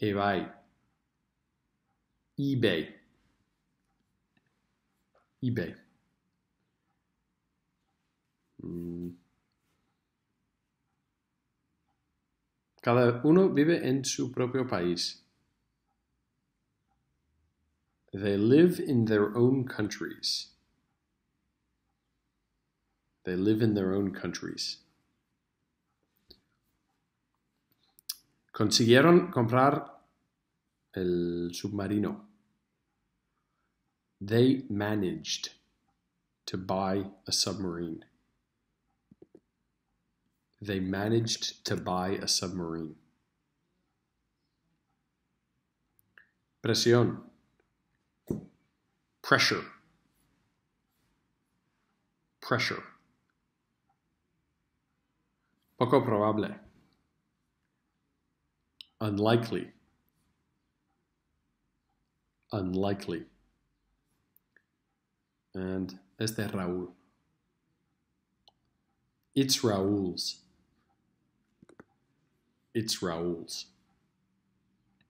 eBay, eBay, eBay. Hmm. Cada uno vive en su propio país. They live in their own countries. They live in their own countries. Consiguieron comprar el submarino. They managed to buy a submarine. They managed to buy a submarine. Presión. Pressure. Pressure. Poco probable. unlikely, unlikely. And este es Raúl. It's Raúl's. It's Raúl's.